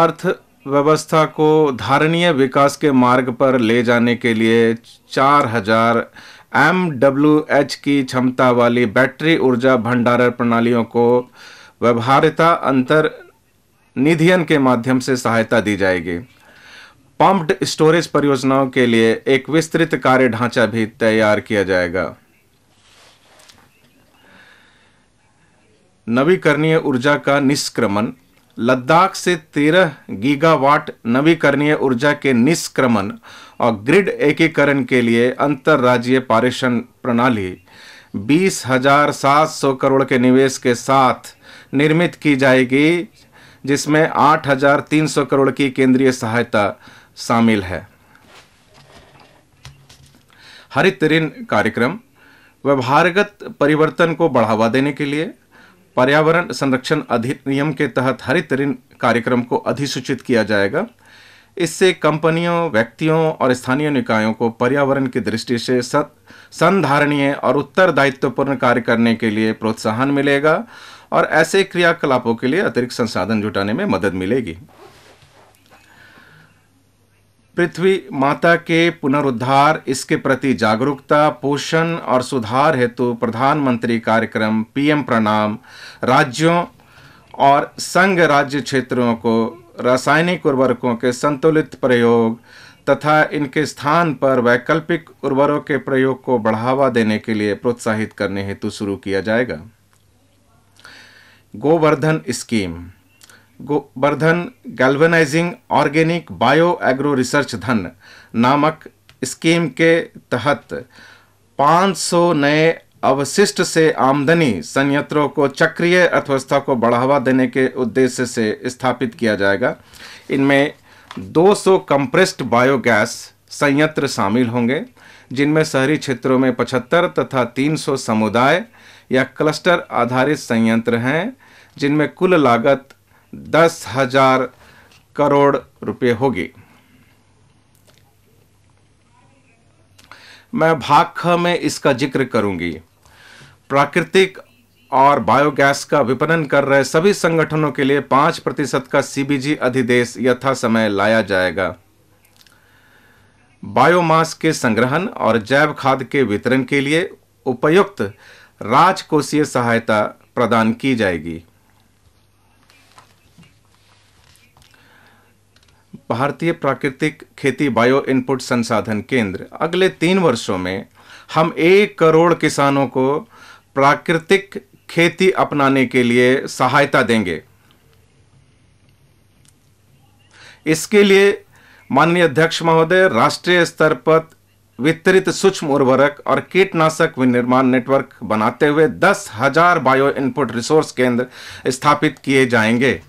अर्थव्यवस्था को धारणीय विकास के मार्ग पर ले जाने के लिए 4000 एच की क्षमता वाली बैटरी ऊर्जा भंडारण प्रणालियों को व्यवहारिता अंतर निधियन के माध्यम से सहायता दी जाएगी पम्प्ड स्टोरेज परियोजनाओं के लिए एक विस्तृत कार्य ढांचा भी तैयार किया जाएगा नवीकरणीय ऊर्जा का निष्क्रमण लद्दाख से 13 गीगावाट नवीकरणीय ऊर्जा के निष्क्रमण और ग्रिड एकीकरण के लिए अंतर्राज्यीय पारेषण प्रणाली बीस हजार सात सौ करोड़ के निवेश के साथ निर्मित की जाएगी जिसमें आठ हजार तीन सौ करोड़ की केंद्रीय सहायता शामिल है हरित ऋण कार्यक्रम व्यवहारगत परिवर्तन को बढ़ावा देने के लिए पर्यावरण संरक्षण अधिनियम के तहत हरित ऋण कार्यक्रम को अधिसूचित किया जाएगा इससे कंपनियों व्यक्तियों और स्थानीय निकायों को पर्यावरण की दृष्टि से संधारणीय और उत्तरदायित्वपूर्ण कार्य करने के लिए प्रोत्साहन मिलेगा और ऐसे क्रियाकलापों के लिए अतिरिक्त संसाधन जुटाने में मदद मिलेगी पृथ्वी माता के पुनरुद्धार इसके प्रति जागरूकता पोषण और सुधार हेतु प्रधानमंत्री कार्यक्रम पीएम प्रणाम राज्यों और संघ राज्य क्षेत्रों को रासायनिक उर्वरकों के संतुलित प्रयोग तथा इनके स्थान पर वैकल्पिक उर्वरकों के प्रयोग को बढ़ावा देने के लिए प्रोत्साहित करने हेतु शुरू किया जाएगा Gobardhan scheme Gobardhan galvanising organic bio agro research धन नामक स्कीम के तहत 500 नए अवशिष्ट से आमदनी संयंत्रों को चक्रीय अर्थव्यवस्था को बढ़ावा देने के उद्देश्य से स्थापित किया जाएगा इनमें 200 कंप्रेस्ड बायोगैस संयंत्र शामिल होंगे जिनमें शहरी क्षेत्रों में 75 तथा 300 समुदाय या क्लस्टर आधारित संयंत्र हैं जिनमें कुल लागत दस हजार करोड़ रुपए होगी मैं भाग ख में इसका जिक्र करूंगी प्राकृतिक और बायोगैस का विपणन कर रहे सभी संगठनों के लिए पांच प्रतिशत का सीबीजी अधिदेश यथा समय लाया जाएगा बायोमास के संग्रहण और जैव खाद के वितरण के लिए उपयुक्त राजकोषीय सहायता प्रदान की जाएगी भारतीय प्राकृतिक खेती बायो इनपुट संसाधन केंद्र अगले तीन वर्षों में हम एक करोड़ किसानों को प्राकृतिक खेती अपनाने के लिए सहायता देंगे इसके लिए माननीय अध्यक्ष महोदय राष्ट्रीय स्तर पर वितरित सूक्ष्म उर्वरक और कीटनाशक विनिर्माण नेटवर्क बनाते हुए दस हजार बायो इनपुट रिसोर्स केंद्र स्थापित किए जाएंगे